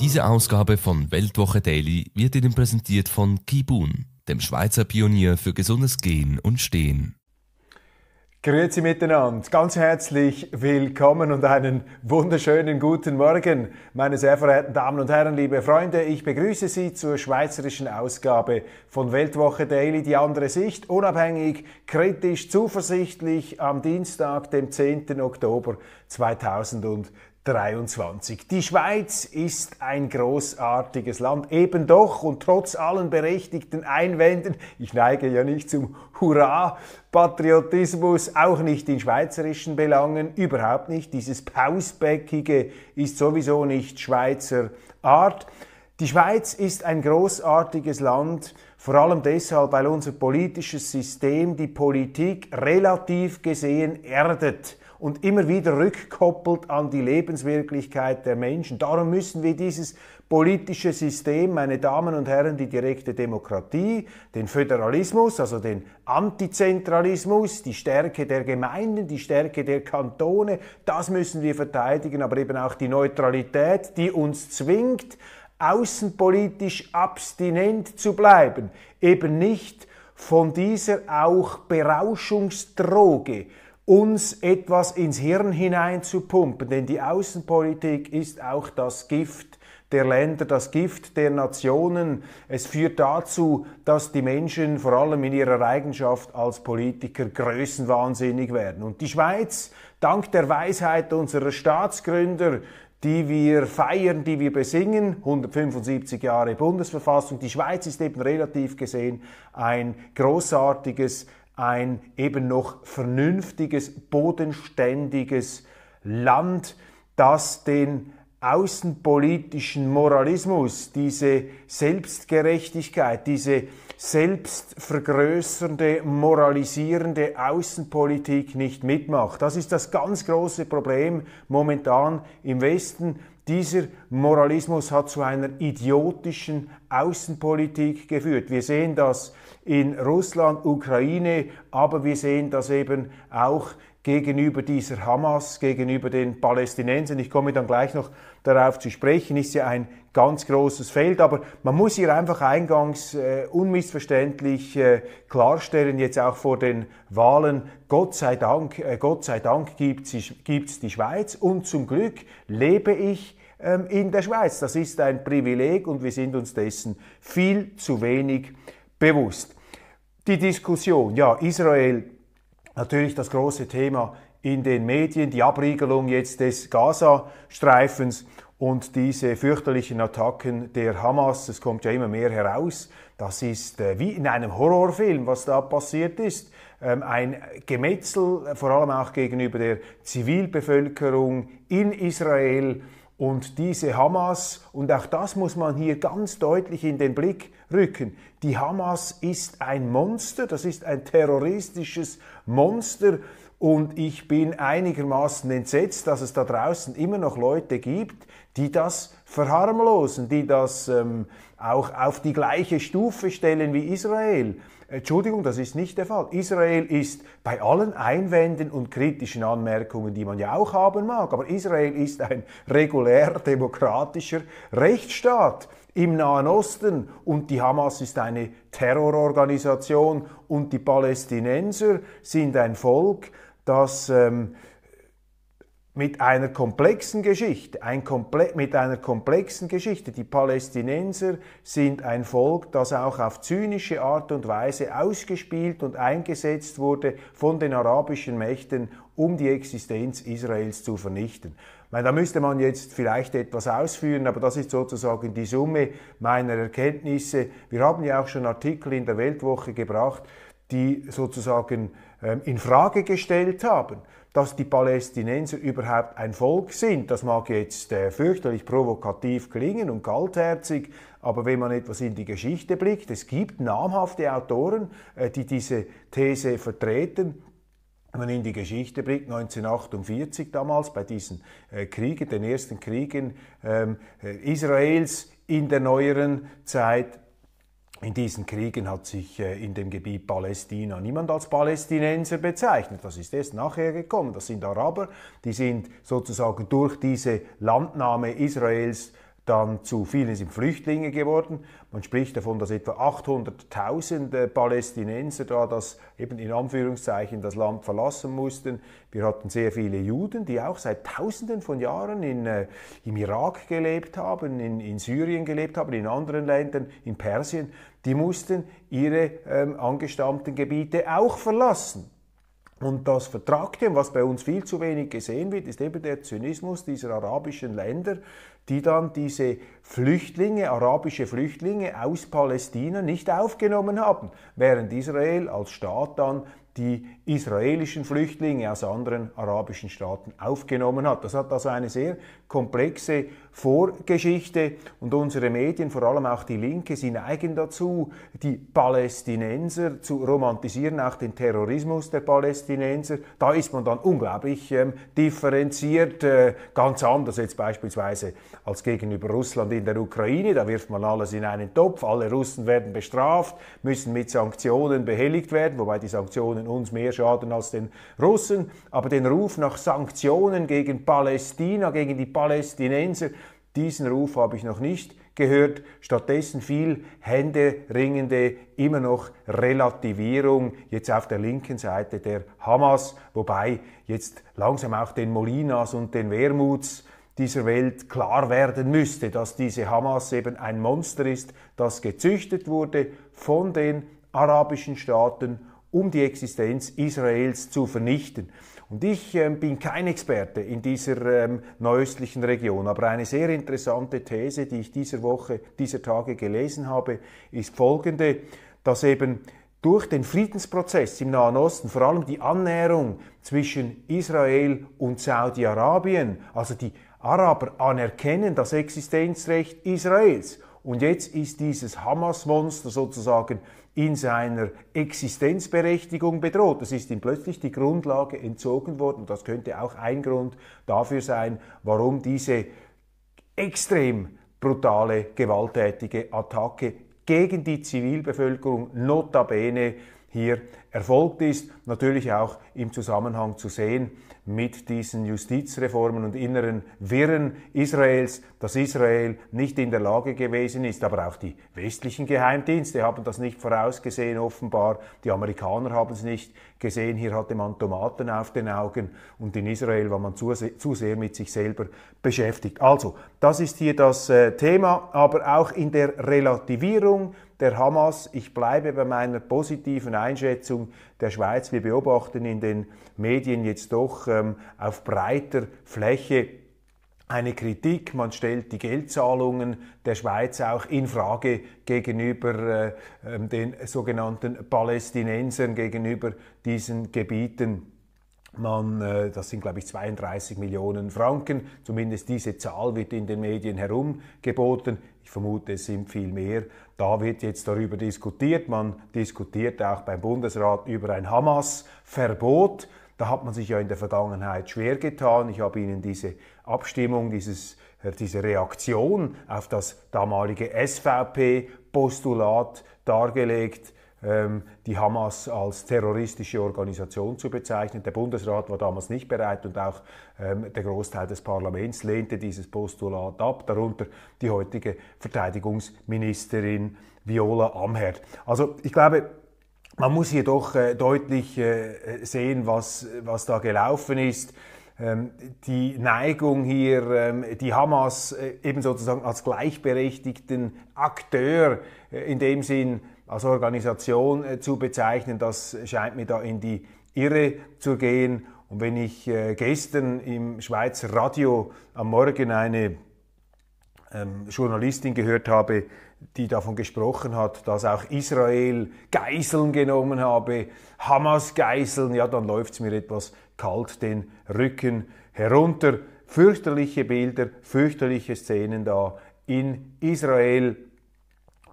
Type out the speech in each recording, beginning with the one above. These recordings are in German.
Diese Ausgabe von Weltwoche Daily wird Ihnen präsentiert von Kibun, dem Schweizer Pionier für gesundes Gehen und Stehen. Grüezi miteinander, ganz herzlich willkommen und einen wunderschönen guten Morgen, meine sehr verehrten Damen und Herren, liebe Freunde. Ich begrüße Sie zur schweizerischen Ausgabe von Weltwoche Daily, die andere Sicht, unabhängig, kritisch, zuversichtlich am Dienstag, dem 10. Oktober 2020. 23. Die Schweiz ist ein großartiges Land, eben doch und trotz allen berechtigten Einwänden, ich neige ja nicht zum Hurra-Patriotismus, auch nicht in schweizerischen Belangen, überhaupt nicht, dieses Pausbäckige ist sowieso nicht Schweizer Art. Die Schweiz ist ein großartiges Land, vor allem deshalb, weil unser politisches System die Politik relativ gesehen erdet und immer wieder rückkoppelt an die Lebenswirklichkeit der Menschen. Darum müssen wir dieses politische System, meine Damen und Herren, die direkte Demokratie, den Föderalismus, also den Antizentralismus, die Stärke der Gemeinden, die Stärke der Kantone, das müssen wir verteidigen, aber eben auch die Neutralität, die uns zwingt, außenpolitisch abstinent zu bleiben, eben nicht von dieser auch Berauschungsdroge, uns etwas ins Hirn hineinzupumpen, denn die Außenpolitik ist auch das Gift der Länder, das Gift der Nationen. Es führt dazu, dass die Menschen vor allem in ihrer Eigenschaft als Politiker größenwahnsinnig werden. Und die Schweiz, dank der Weisheit unserer Staatsgründer, die wir feiern, die wir besingen, 175 Jahre Bundesverfassung, die Schweiz ist eben relativ gesehen ein großartiges ein eben noch vernünftiges, bodenständiges Land, das den außenpolitischen Moralismus, diese Selbstgerechtigkeit, diese selbstvergrößernde, moralisierende Außenpolitik nicht mitmacht. Das ist das ganz große Problem momentan im Westen, dieser Moralismus hat zu einer idiotischen Außenpolitik geführt. Wir sehen das in Russland, Ukraine, aber wir sehen das eben auch gegenüber dieser Hamas, gegenüber den Palästinensern. Ich komme dann gleich noch darauf zu sprechen, ist ja ein ganz großes Feld, aber man muss hier einfach eingangs äh, unmissverständlich äh, klarstellen, jetzt auch vor den Wahlen, Gott sei Dank, äh, Gott sei Dank gibt es die Schweiz und zum Glück lebe ich ähm, in der Schweiz. Das ist ein Privileg und wir sind uns dessen viel zu wenig bewusst. Die Diskussion, ja, Israel, natürlich das große Thema in den Medien, die Abriegelung jetzt des Gaza-Streifens und diese fürchterlichen Attacken der Hamas, es kommt ja immer mehr heraus, das ist äh, wie in einem Horrorfilm, was da passiert ist. Ähm, ein Gemetzel, vor allem auch gegenüber der Zivilbevölkerung in Israel, und diese Hamas, und auch das muss man hier ganz deutlich in den Blick rücken, die Hamas ist ein Monster, das ist ein terroristisches Monster. Und ich bin einigermaßen entsetzt, dass es da draußen immer noch Leute gibt, die das verharmlosen, die das ähm, auch auf die gleiche Stufe stellen wie Israel. Entschuldigung, das ist nicht der Fall. Israel ist bei allen Einwänden und kritischen Anmerkungen, die man ja auch haben mag, aber Israel ist ein regulär demokratischer Rechtsstaat im Nahen Osten und die Hamas ist eine Terrororganisation und die Palästinenser sind ein Volk, das ähm, mit einer komplexen Geschichte, ein komple mit einer komplexen Geschichte. Die Palästinenser sind ein Volk, das auch auf zynische Art und Weise ausgespielt und eingesetzt wurde von den arabischen Mächten, um die Existenz Israels zu vernichten. meine, da müsste man jetzt vielleicht etwas ausführen, aber das ist sozusagen die Summe meiner Erkenntnisse. Wir haben ja auch schon Artikel in der Weltwoche gebracht, die sozusagen ähm, in Frage gestellt haben, dass die Palästinenser überhaupt ein Volk sind. Das mag jetzt äh, fürchterlich provokativ klingen und kaltherzig, aber wenn man etwas in die Geschichte blickt, es gibt namhafte Autoren, äh, die diese These vertreten. Wenn man in die Geschichte blickt, 1948 damals bei diesen äh, Kriegen, den ersten Kriegen ähm, Israels in der neueren Zeit in diesen Kriegen hat sich äh, in dem Gebiet Palästina niemand als Palästinenser bezeichnet. Das ist erst nachher gekommen. Das sind Araber, die sind sozusagen durch diese Landnahme Israels dann zu vielen sind Flüchtlinge geworden. Man spricht davon, dass etwa 800.000 äh, Palästinenser da das eben in Anführungszeichen das Land verlassen mussten. Wir hatten sehr viele Juden, die auch seit Tausenden von Jahren in, äh, im Irak gelebt haben, in, in Syrien gelebt haben, in anderen Ländern, in Persien. Die mussten ihre ähm, angestammten Gebiete auch verlassen. Und das Vertragte, was bei uns viel zu wenig gesehen wird, ist eben der Zynismus dieser arabischen Länder, die dann diese Flüchtlinge, arabische Flüchtlinge aus Palästina nicht aufgenommen haben, während Israel als Staat dann die israelischen Flüchtlinge aus anderen arabischen Staaten aufgenommen hat. Das hat also eine sehr komplexe Vorgeschichte und unsere Medien, vor allem auch die Linke, sie neigen dazu, die Palästinenser zu romantisieren, auch den Terrorismus der Palästinenser. Da ist man dann unglaublich ähm, differenziert, äh, ganz anders jetzt beispielsweise als gegenüber Russland in der Ukraine. Da wirft man alles in einen Topf, alle Russen werden bestraft, müssen mit Sanktionen behelligt werden, wobei die Sanktionen uns mehr schaden als den Russen, aber den Ruf nach Sanktionen gegen Palästina, gegen die Palästinenser, diesen Ruf habe ich noch nicht gehört, stattdessen viel händeringende, immer noch Relativierung jetzt auf der linken Seite der Hamas, wobei jetzt langsam auch den Molinas und den Wermuts dieser Welt klar werden müsste, dass diese Hamas eben ein Monster ist, das gezüchtet wurde von den arabischen Staaten um die Existenz Israels zu vernichten. Und ich ähm, bin kein Experte in dieser ähm, nördlichen Region, aber eine sehr interessante These, die ich dieser Woche, dieser Tage gelesen habe, ist folgende, dass eben durch den Friedensprozess im Nahen Osten, vor allem die Annäherung zwischen Israel und Saudi-Arabien, also die Araber anerkennen das Existenzrecht Israels und jetzt ist dieses Hamas-Monster sozusagen in seiner Existenzberechtigung bedroht. Es ist ihm plötzlich die Grundlage entzogen worden. Das könnte auch ein Grund dafür sein, warum diese extrem brutale, gewalttätige Attacke gegen die Zivilbevölkerung notabene hier erfolgt ist. Natürlich auch im Zusammenhang zu sehen mit diesen Justizreformen und inneren Wirren Israels, dass Israel nicht in der Lage gewesen ist. Aber auch die westlichen Geheimdienste haben das nicht vorausgesehen, offenbar. Die Amerikaner haben es nicht gesehen, hier hatte man Tomaten auf den Augen und in Israel war man zu, zu sehr mit sich selber beschäftigt. Also, das ist hier das äh, Thema, aber auch in der Relativierung der Hamas, ich bleibe bei meiner positiven Einschätzung der Schweiz, wir beobachten in den Medien jetzt doch ähm, auf breiter Fläche eine Kritik, man stellt die Geldzahlungen der Schweiz auch in Frage gegenüber äh, ähm, den sogenannten Palästinensern, gegenüber diesen Gebieten. Man, äh, das sind glaube ich 32 Millionen Franken, zumindest diese Zahl wird in den Medien herumgeboten. Ich vermute, es sind viel mehr. Da wird jetzt darüber diskutiert. Man diskutiert auch beim Bundesrat über ein Hamas-Verbot. Da hat man sich ja in der Vergangenheit schwer getan. Ich habe Ihnen diese Abstimmung, dieses, äh, diese Reaktion auf das damalige SVP-Postulat dargelegt, ähm, die Hamas als terroristische Organisation zu bezeichnen. Der Bundesrat war damals nicht bereit und auch ähm, der Großteil des Parlaments lehnte dieses Postulat ab, darunter die heutige Verteidigungsministerin Viola Amherd. Also ich glaube, man muss hier doch äh, deutlich äh, sehen, was, was da gelaufen ist. Ähm, die Neigung hier, ähm, die Hamas äh, eben sozusagen als gleichberechtigten Akteur äh, in dem Sinn als Organisation äh, zu bezeichnen, das scheint mir da in die Irre zu gehen. Und wenn ich gestern im Schweizer Radio am Morgen eine ähm, Journalistin gehört habe, die davon gesprochen hat, dass auch Israel Geiseln genommen habe, Hamas Geiseln, ja, dann läuft es mir etwas kalt den Rücken herunter. Fürchterliche Bilder, fürchterliche Szenen da in Israel.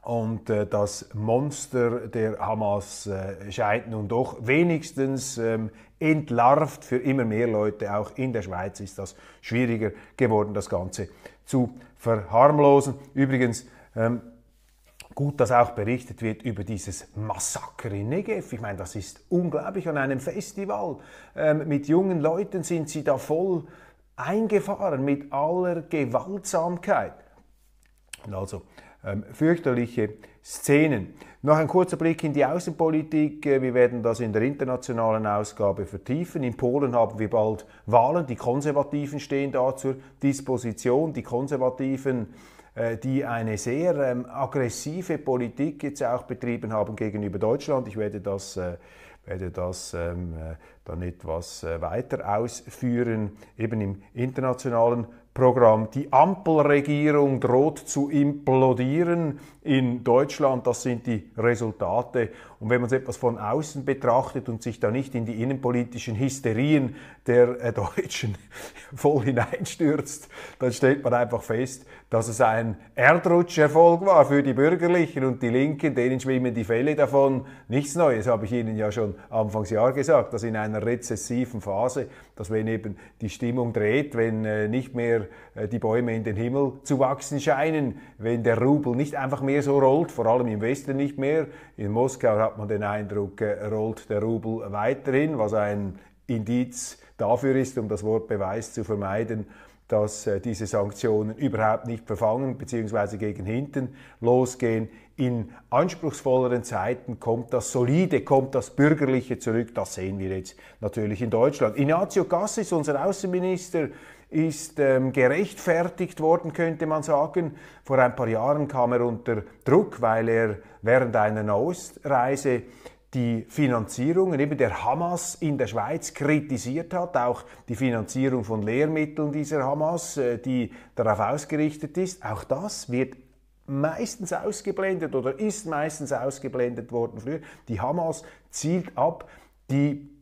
Und äh, das Monster der Hamas äh, scheint nun doch wenigstens ähm, entlarvt für immer mehr Leute. Auch in der Schweiz ist das schwieriger geworden, das Ganze zu verharmlosen. Übrigens, ähm, Gut, dass auch berichtet wird über dieses Massaker in Negev. Ich meine, das ist unglaublich an einem Festival. Ähm, mit jungen Leuten sind sie da voll eingefahren, mit aller Gewaltsamkeit. also ähm, fürchterliche Szenen. Noch ein kurzer Blick in die Außenpolitik. Äh, wir werden das in der internationalen Ausgabe vertiefen. In Polen haben wir bald Wahlen. Die Konservativen stehen da zur Disposition. Die Konservativen äh, die eine sehr ähm, aggressive Politik jetzt auch betrieben haben gegenüber Deutschland. Ich werde das, äh, werde das ähm, äh, dann etwas äh, weiter ausführen, eben im internationalen Programm. Die Ampelregierung droht zu implodieren in Deutschland, das sind die Resultate. Und wenn man es etwas von außen betrachtet und sich da nicht in die innenpolitischen Hysterien der äh, Deutschen voll hineinstürzt, dann stellt man einfach fest, dass es ein Erdrutscherfolg war für die Bürgerlichen und die Linken, denen schwimmen die Fälle davon. Nichts Neues habe ich Ihnen ja schon anfangs gesagt, dass in einer rezessiven Phase, dass wenn eben die Stimmung dreht, wenn äh, nicht mehr äh, die Bäume in den Himmel zu wachsen scheinen, wenn der Rubel nicht einfach mehr mehr so rollt, vor allem im Westen nicht mehr. In Moskau hat man den Eindruck, äh, rollt der Rubel weiterhin, was ein Indiz dafür ist, um das Wort Beweis zu vermeiden, dass äh, diese Sanktionen überhaupt nicht verfangen bzw. gegen hinten losgehen. In anspruchsvolleren Zeiten kommt das Solide, kommt das Bürgerliche zurück. Das sehen wir jetzt natürlich in Deutschland. Ignazio Gassis, unser Außenminister, ist ähm, gerechtfertigt worden, könnte man sagen. Vor ein paar Jahren kam er unter Druck, weil er während einer Ausreise die Finanzierung eben der Hamas in der Schweiz kritisiert hat, auch die Finanzierung von Lehrmitteln dieser Hamas, äh, die darauf ausgerichtet ist. Auch das wird meistens ausgeblendet oder ist meistens ausgeblendet worden früher. Die Hamas zielt ab die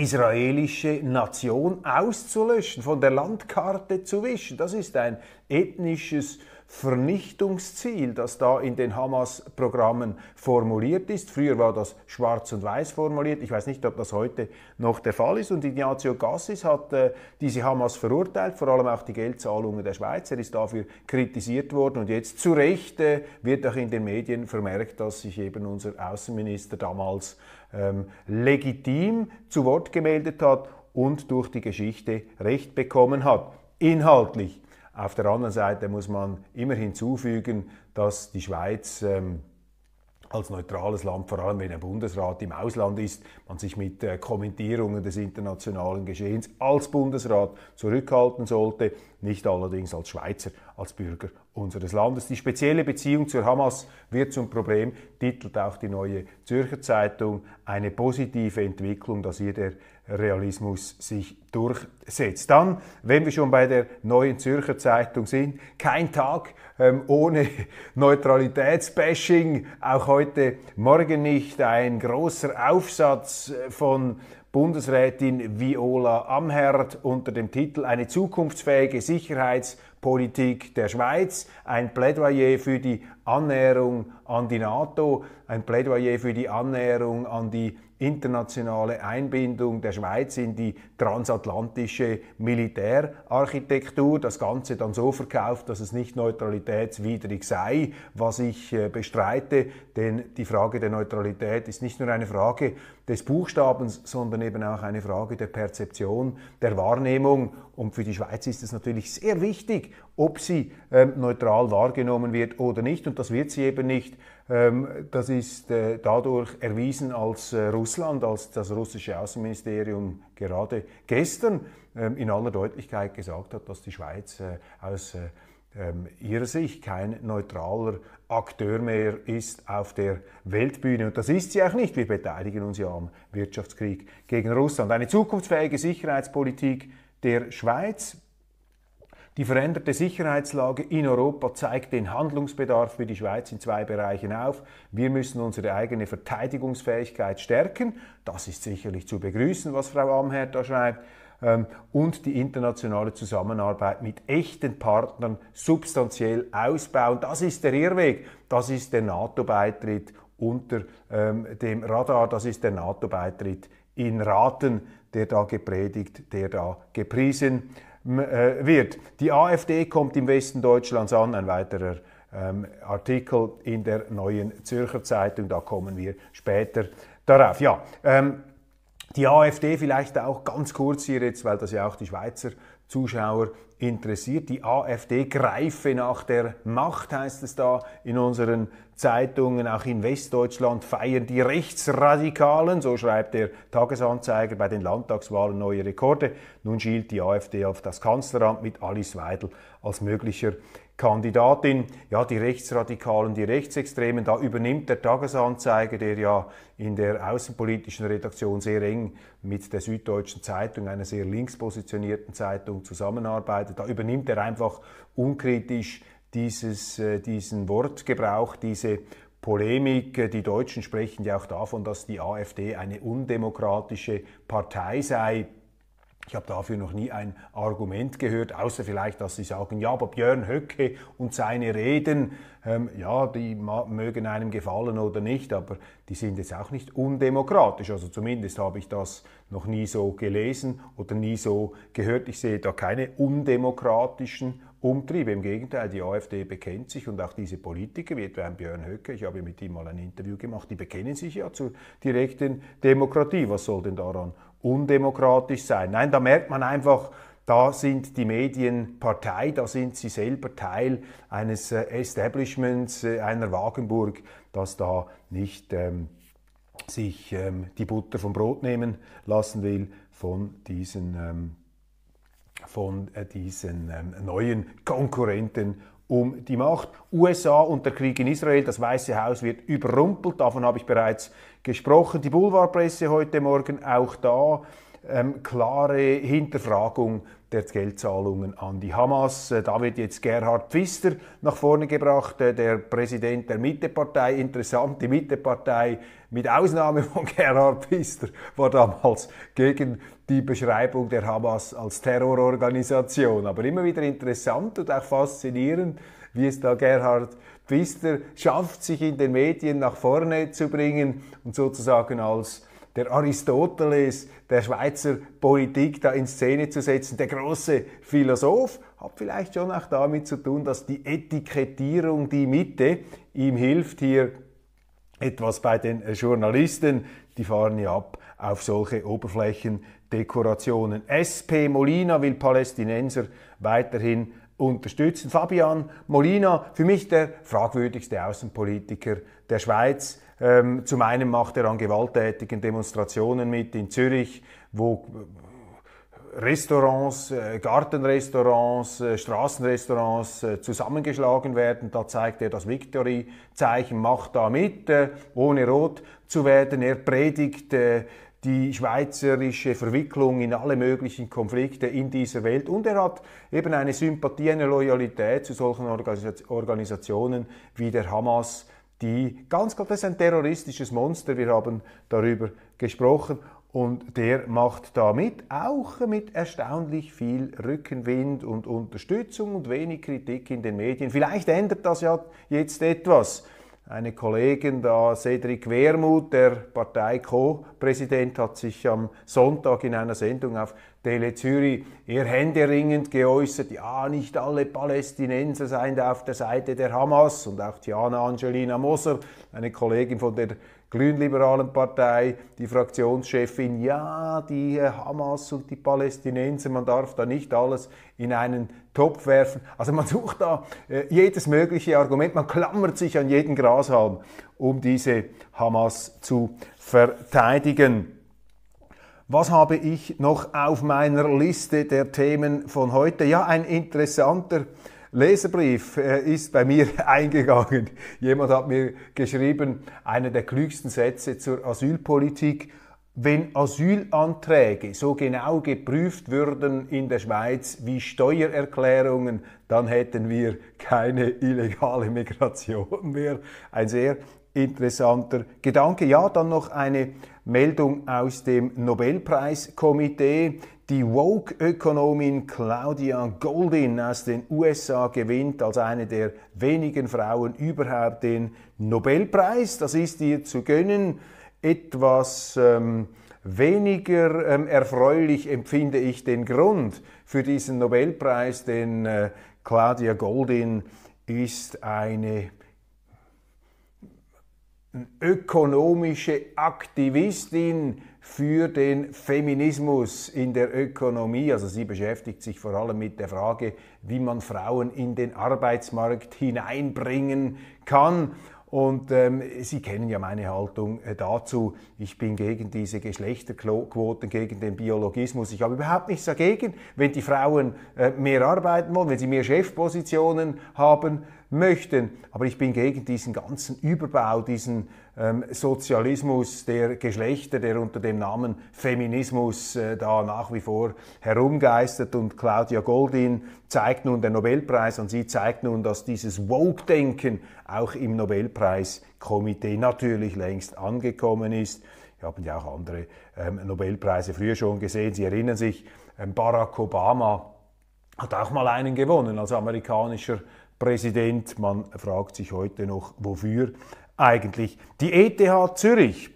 israelische Nation auszulöschen, von der Landkarte zu wischen. Das ist ein ethnisches Vernichtungsziel, das da in den Hamas-Programmen formuliert ist. Früher war das schwarz und weiß formuliert. Ich weiß nicht, ob das heute noch der Fall ist. Und Ignazio Gassis hat äh, diese Hamas verurteilt, vor allem auch die Geldzahlungen der Schweiz. Er ist dafür kritisiert worden. Und jetzt zu Recht äh, wird auch in den Medien vermerkt, dass sich eben unser Außenminister damals ähm, legitim zu Wort gemeldet hat und durch die Geschichte Recht bekommen hat. Inhaltlich auf der anderen Seite muss man immer hinzufügen, dass die Schweiz ähm, als neutrales Land, vor allem wenn ein Bundesrat im Ausland ist, man sich mit äh, Kommentierungen des internationalen Geschehens als Bundesrat zurückhalten sollte, nicht allerdings als Schweizer, als Bürger unseres Landes. Die spezielle Beziehung zur Hamas wird zum Problem, titelt auch die neue Zürcher Zeitung, eine positive Entwicklung, dass hier der Realismus sich durchsetzt. Dann, wenn wir schon bei der neuen Zürcher Zeitung sind, kein Tag ähm, ohne Neutralitätsbashing, auch heute Morgen nicht. Ein großer Aufsatz äh, von Bundesrätin Viola Amherd unter dem Titel Eine zukunftsfähige Sicherheitspolitik der Schweiz, ein Plädoyer für die Annäherung an die NATO, ein Plädoyer für die Annäherung an die internationale Einbindung der Schweiz in die transatlantische Militärarchitektur. Das Ganze dann so verkauft, dass es nicht neutralitätswidrig sei, was ich äh, bestreite, denn die Frage der Neutralität ist nicht nur eine Frage des Buchstabens, sondern eben auch eine Frage der Perzeption, der Wahrnehmung. Und für die Schweiz ist es natürlich sehr wichtig, ob sie ähm, neutral wahrgenommen wird oder nicht. Und das wird sie eben nicht ähm, das ist äh, dadurch erwiesen, als äh, Russland, als das russische Außenministerium gerade gestern ähm, in aller Deutlichkeit gesagt hat, dass die Schweiz äh, aus ähm, ihrer Sicht kein neutraler Akteur mehr ist auf der Weltbühne. Und das ist sie auch nicht. Wir beteiligen uns ja am Wirtschaftskrieg gegen Russland. Eine zukunftsfähige Sicherheitspolitik der Schweiz die veränderte Sicherheitslage in Europa zeigt den Handlungsbedarf für die Schweiz in zwei Bereichen auf. Wir müssen unsere eigene Verteidigungsfähigkeit stärken. Das ist sicherlich zu begrüßen, was Frau Amherd da schreibt ähm, und die internationale Zusammenarbeit mit echten Partnern substanziell ausbauen. Das ist der Irrweg, das ist der NATO-Beitritt unter ähm, dem Radar, das ist der NATO-Beitritt in Raten, der da gepredigt, der da gepriesen äh, wird. Die AfD kommt im Westen Deutschlands an, ein weiterer ähm, Artikel in der neuen Zürcher Zeitung, da kommen wir später darauf. Ja, ähm, die AfD vielleicht auch ganz kurz hier jetzt, weil das ja auch die Schweizer Zuschauer interessiert. Die AfD greife nach der Macht, heißt es da in unseren Zeitungen. Auch in Westdeutschland feiern die Rechtsradikalen, so schreibt der Tagesanzeiger, bei den Landtagswahlen neue Rekorde. Nun schielt die AfD auf das Kanzleramt mit Alice Weidel als möglicher Kandidatin. Ja, die Rechtsradikalen, die Rechtsextremen, da übernimmt der Tagesanzeiger, der ja in der außenpolitischen Redaktion sehr eng mit der Süddeutschen Zeitung, einer sehr links positionierten Zeitung, zusammenarbeitet. Da übernimmt er einfach unkritisch dieses, äh, diesen Wortgebrauch, diese Polemik. Die Deutschen sprechen ja auch davon, dass die AfD eine undemokratische Partei sei. Ich habe dafür noch nie ein Argument gehört, außer vielleicht, dass sie sagen, ja, aber Björn Höcke und seine Reden, ähm, ja, die mögen einem gefallen oder nicht, aber die sind jetzt auch nicht undemokratisch. Also zumindest habe ich das noch nie so gelesen oder nie so gehört. Ich sehe da keine undemokratischen Umtriebe. Im Gegenteil, die AfD bekennt sich und auch diese Politiker, wie etwa Björn Höcke, ich habe mit ihm mal ein Interview gemacht, die bekennen sich ja zur direkten Demokratie. Was soll denn daran undemokratisch sein. Nein, da merkt man einfach, da sind die Medien Partei, da sind sie selber Teil eines äh, Establishments, äh, einer Wagenburg, das da nicht ähm, sich ähm, die Butter vom Brot nehmen lassen will von diesen, ähm, von, äh, diesen ähm, neuen Konkurrenten um die Macht. USA und der Krieg in Israel, das Weiße Haus wird überrumpelt, davon habe ich bereits gesprochen. Die Boulevardpresse heute Morgen auch da ähm, klare Hinterfragung der Geldzahlungen an die Hamas. Äh, da wird jetzt Gerhard Pfister nach vorne gebracht, äh, der Präsident der Mittepartei. Interessant, die Mittepartei mit Ausnahme von Gerhard Pfister war damals gegen die Beschreibung der Hamas als Terrororganisation. Aber immer wieder interessant und auch faszinierend, wie es da Gerhard Pfister schafft, sich in den Medien nach vorne zu bringen und sozusagen als der Aristoteles der Schweizer Politik da in Szene zu setzen, der große Philosoph, hat vielleicht schon auch damit zu tun, dass die Etikettierung, die Mitte, ihm hilft hier etwas bei den äh, Journalisten, die fahren ja ab auf solche Oberflächendekorationen. SP Molina will Palästinenser weiterhin unterstützen. Fabian Molina, für mich der fragwürdigste Außenpolitiker der Schweiz. Ähm, zum einen macht er an gewalttätigen Demonstrationen mit in Zürich, wo äh, Restaurants, äh, Gartenrestaurants, äh, Straßenrestaurants zusammengeschlagen werden. Da zeigt er das Victory-Zeichen, macht da mit, ohne rot zu werden. Er predigt die schweizerische Verwicklung in alle möglichen Konflikte in dieser Welt. Und er hat eben eine Sympathie, eine Loyalität zu solchen Organisationen wie der Hamas, die ganz klar, das ist ein terroristisches Monster, wir haben darüber gesprochen. Und der macht damit auch mit erstaunlich viel Rückenwind und Unterstützung und wenig Kritik in den Medien. Vielleicht ändert das ja jetzt etwas eine Kollegin da, Cedric Wermuth, der Partei-Co-Präsident, hat sich am Sonntag in einer Sendung auf Tele Zürich eher händeringend geäußert, ja, nicht alle Palästinenser seien da auf der Seite der Hamas und auch Tiana Angelina Moser, eine Kollegin von der Grünliberalen Partei, die Fraktionschefin, ja, die Hamas und die Palästinenser, man darf da nicht alles in einen Topf werfen. Also man sucht da äh, jedes mögliche Argument, man klammert sich an jeden Grashalm, um diese Hamas zu verteidigen. Was habe ich noch auf meiner Liste der Themen von heute? Ja, ein interessanter Leserbrief äh, ist bei mir eingegangen. Jemand hat mir geschrieben, einer der klügsten Sätze zur Asylpolitik wenn Asylanträge so genau geprüft würden in der Schweiz wie Steuererklärungen, dann hätten wir keine illegale Migration mehr. Ein sehr interessanter Gedanke. Ja, dann noch eine Meldung aus dem Nobelpreiskomitee. Die Woke-Ökonomin Claudia Goldin aus den USA gewinnt als eine der wenigen Frauen überhaupt den Nobelpreis. Das ist ihr zu gönnen etwas ähm, weniger ähm, erfreulich empfinde ich den Grund für diesen Nobelpreis, denn äh, Claudia Goldin ist eine ökonomische Aktivistin für den Feminismus in der Ökonomie. Also sie beschäftigt sich vor allem mit der Frage, wie man Frauen in den Arbeitsmarkt hineinbringen kann. Und ähm, Sie kennen ja meine Haltung äh, dazu. Ich bin gegen diese Geschlechterquoten, gegen den Biologismus. Ich habe überhaupt nichts dagegen, wenn die Frauen äh, mehr arbeiten wollen, wenn sie mehr Chefpositionen haben möchten. Aber ich bin gegen diesen ganzen Überbau, diesen ähm, Sozialismus der Geschlechter, der unter dem Namen Feminismus äh, da nach wie vor herumgeistert. Und Claudia Goldin zeigt nun den Nobelpreis und sie zeigt nun, dass dieses Woke-Denken auch im Nobelpreiskomitee natürlich längst angekommen ist. Wir haben ja auch andere ähm, Nobelpreise früher schon gesehen. Sie erinnern sich, ähm, Barack Obama hat auch mal einen gewonnen als amerikanischer Präsident. Man fragt sich heute noch, wofür eigentlich? Die ETH Zürich,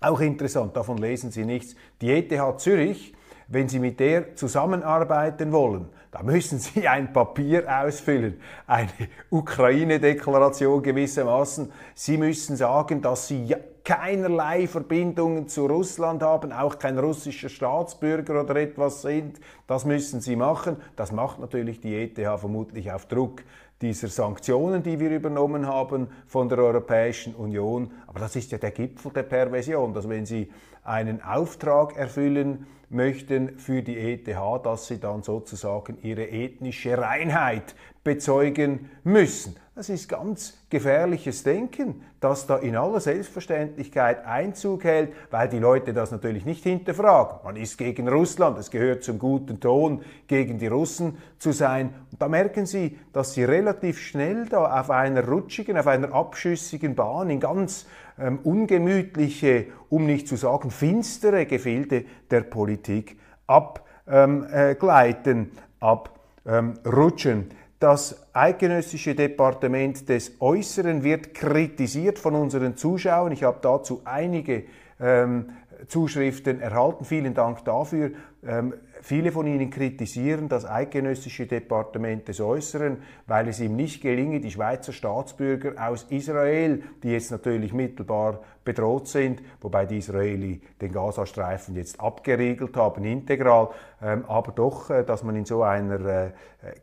auch interessant, davon lesen Sie nichts. Die ETH Zürich, wenn Sie mit der zusammenarbeiten wollen, da müssen Sie ein Papier ausfüllen, eine Ukraine-Deklaration gewissermaßen. Sie müssen sagen, dass Sie keinerlei Verbindungen zu Russland haben, auch kein russischer Staatsbürger oder etwas sind. Das müssen sie machen. Das macht natürlich die ETH vermutlich auf Druck dieser Sanktionen, die wir übernommen haben von der Europäischen Union. Aber das ist ja der Gipfel der Perversion, dass wenn Sie einen Auftrag erfüllen möchten für die ETH, dass Sie dann sozusagen Ihre ethnische Reinheit bezeugen müssen. Das ist ganz gefährliches Denken, das da in aller Selbstverständlichkeit Einzug hält, weil die Leute das natürlich nicht hinterfragen. Man ist gegen Russland, es gehört zum guten Ton, gegen die Russen zu sein. Und da merken Sie, dass Sie relativ schnell da auf einer rutschigen, auf einer abschüssigen Bahn in ganz ähm, ungemütliche, um nicht zu sagen finstere Gefilde der Politik abgleiten, ähm, äh, abrutschen. Ähm, das Eidgenössische Departement des Äußeren wird kritisiert von unseren Zuschauern. Ich habe dazu einige ähm, Zuschriften erhalten. Vielen Dank dafür. Ähm, Viele von Ihnen kritisieren das Eidgenössische Departement des Äußeren, weil es ihm nicht gelinge, die Schweizer Staatsbürger aus Israel, die jetzt natürlich mittelbar bedroht sind, wobei die Israeli den Gazastreifen jetzt abgeriegelt haben, integral, ähm, aber doch, äh, dass man in so einer äh,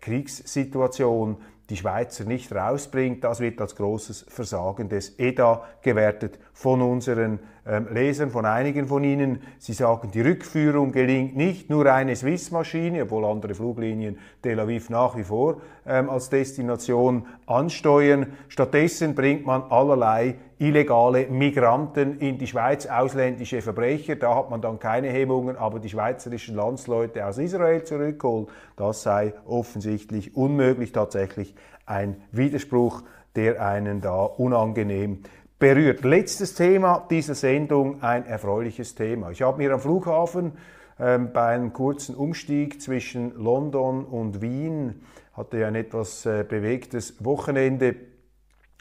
Kriegssituation die Schweizer nicht rausbringt. Das wird als großes Versagen des EDA gewertet von unseren ähm, Lesern, von einigen von Ihnen. Sie sagen, die Rückführung gelingt nicht, nur eine Swiss-Maschine, obwohl andere Fluglinien Tel Aviv nach wie vor ähm, als Destination ansteuern. Stattdessen bringt man allerlei illegale Migranten in die Schweiz, ausländische Verbrecher. Da hat man dann keine Hemmungen, aber die schweizerischen Landsleute aus Israel zurückholen, das sei offensichtlich unmöglich. Tatsächlich ein Widerspruch, der einen da unangenehm berührt. Letztes Thema dieser Sendung, ein erfreuliches Thema. Ich habe mir am Flughafen ähm, bei einem kurzen Umstieg zwischen London und Wien, hatte ja ein etwas äh, bewegtes Wochenende,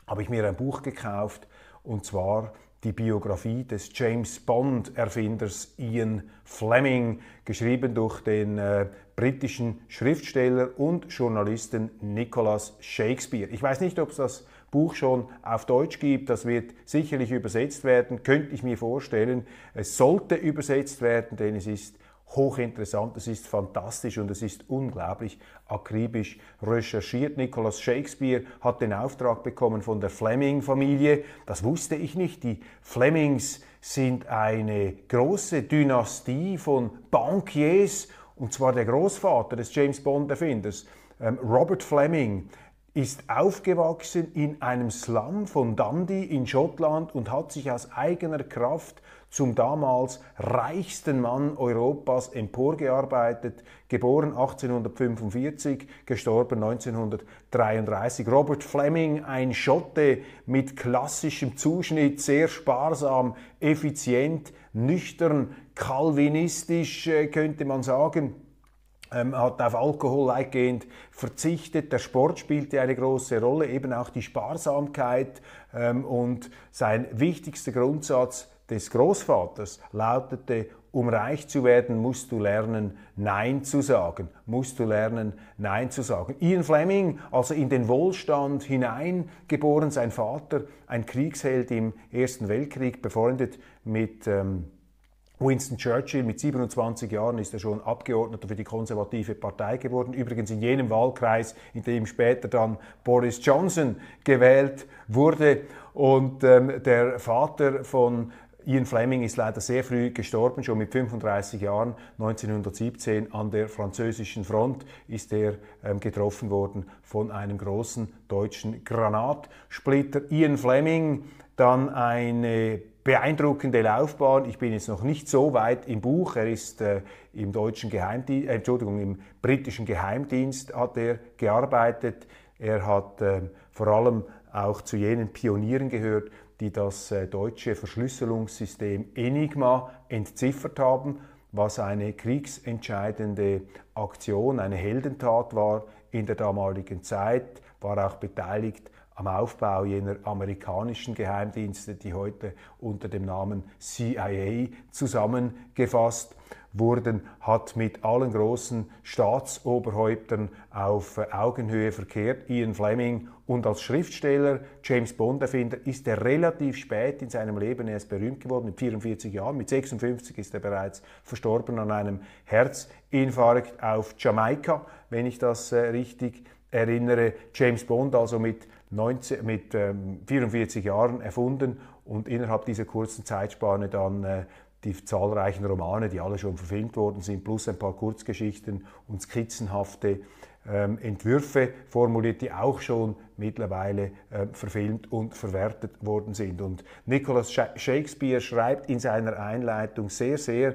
habe ich mir ein Buch gekauft und zwar die Biografie des James Bond-Erfinders Ian Fleming, geschrieben durch den äh, britischen Schriftsteller und Journalisten Nicholas Shakespeare. Ich weiß nicht, ob es das Buch schon auf Deutsch gibt. Das wird sicherlich übersetzt werden, könnte ich mir vorstellen. Es sollte übersetzt werden, denn es ist hochinteressant, es ist fantastisch und es ist unglaublich akribisch recherchiert. Nicholas Shakespeare hat den Auftrag bekommen von der Fleming-Familie. Das wusste ich nicht. Die Flemings sind eine große Dynastie von Bankiers und zwar der Großvater des James Bond-Erfinders, ähm, Robert Fleming ist aufgewachsen in einem Slum von Dundee in Schottland und hat sich aus eigener Kraft zum damals reichsten Mann Europas emporgearbeitet, geboren 1845, gestorben 1933. Robert Fleming, ein Schotte mit klassischem Zuschnitt, sehr sparsam, effizient, nüchtern, kalvinistisch äh, könnte man sagen ähm, hat auf Alkohol weitgehend verzichtet. Der Sport spielte eine große Rolle, eben auch die Sparsamkeit. Ähm, und sein wichtigster Grundsatz, des Großvaters lautete, um reich zu werden, musst du lernen, Nein zu sagen. Musst du lernen, Nein zu sagen. Ian Fleming, also in den Wohlstand hineingeboren, sein Vater, ein Kriegsheld im Ersten Weltkrieg, befreundet mit ähm, Winston Churchill mit 27 Jahren ist er schon Abgeordneter für die konservative Partei geworden. Übrigens in jenem Wahlkreis, in dem später dann Boris Johnson gewählt wurde. Und ähm, der Vater von Ian Fleming ist leider sehr früh gestorben, schon mit 35 Jahren, 1917 an der französischen Front ist er ähm, getroffen worden von einem großen deutschen Granatsplitter. Ian Fleming, dann eine beeindruckende Laufbahn. Ich bin jetzt noch nicht so weit im Buch. Er ist äh, im deutschen Geheimdienst, äh, Entschuldigung, im britischen Geheimdienst hat er gearbeitet. Er hat äh, vor allem auch zu jenen Pionieren gehört, die das äh, deutsche Verschlüsselungssystem Enigma entziffert haben, was eine kriegsentscheidende Aktion, eine Heldentat war in der damaligen Zeit, war auch beteiligt am Aufbau jener amerikanischen Geheimdienste, die heute unter dem Namen CIA zusammengefasst wurden, hat mit allen großen Staatsoberhäuptern auf äh, Augenhöhe verkehrt. Ian Fleming und als Schriftsteller, James Bond-Erfinder, ist er relativ spät in seinem Leben erst berühmt geworden, mit 44 Jahren. Mit 56 ist er bereits verstorben an einem Herzinfarkt auf Jamaika, wenn ich das äh, richtig erinnere. James Bond also mit 19, mit ähm, 44 Jahren erfunden und innerhalb dieser kurzen Zeitspanne dann äh, die zahlreichen Romane, die alle schon verfilmt worden sind, plus ein paar Kurzgeschichten und skizzenhafte ähm, Entwürfe formuliert, die auch schon mittlerweile äh, verfilmt und verwertet worden sind. Und Nicholas Shakespeare schreibt in seiner Einleitung sehr, sehr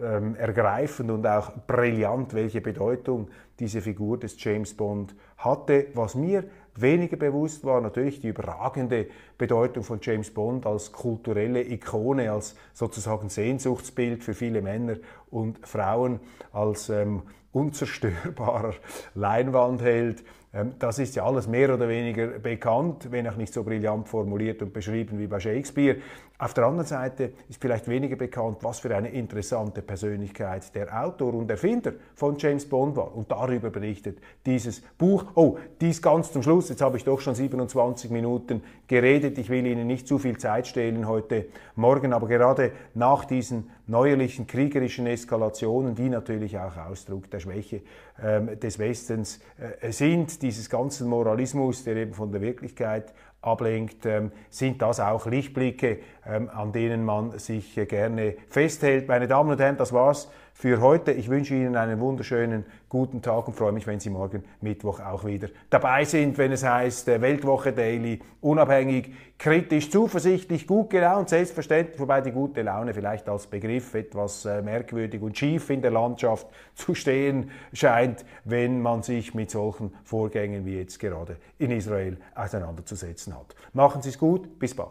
ähm, ergreifend und auch brillant, welche Bedeutung diese Figur des James Bond hatte. Was mir weniger bewusst war natürlich die überragende Bedeutung von James Bond als kulturelle Ikone, als sozusagen Sehnsuchtsbild für viele Männer und Frauen, als ähm, unzerstörbarer Leinwandheld. Ähm, das ist ja alles mehr oder weniger bekannt, wenn auch nicht so brillant formuliert und beschrieben wie bei Shakespeare. Auf der anderen Seite ist vielleicht weniger bekannt, was für eine interessante Persönlichkeit der Autor und Erfinder von James Bond war. Und darüber berichtet dieses Buch. Oh, dies ganz zum Schluss. Jetzt habe ich doch schon 27 Minuten geredet. Ich will Ihnen nicht zu viel Zeit stehlen heute Morgen, aber gerade nach diesen neuerlichen kriegerischen Eskalationen, die natürlich auch Ausdruck der Schwäche äh, des Westens äh, sind, dieses ganzen Moralismus, der eben von der Wirklichkeit ablenkt, ähm, sind das auch Lichtblicke, ähm, an denen man sich äh, gerne festhält. Meine Damen und Herren, das war's für heute. Ich wünsche Ihnen einen wunderschönen guten Tag und freue mich, wenn Sie morgen Mittwoch auch wieder dabei sind, wenn es heißt äh, Weltwoche Daily, unabhängig, kritisch, zuversichtlich, gut gelaunt, selbstverständlich, wobei die gute Laune vielleicht als Begriff etwas äh, merkwürdig und schief in der Landschaft zu stehen scheint, wenn man sich mit solchen Vorgängen wie jetzt gerade in Israel auseinanderzusetzen hat. Machen Sie es gut, bis bald.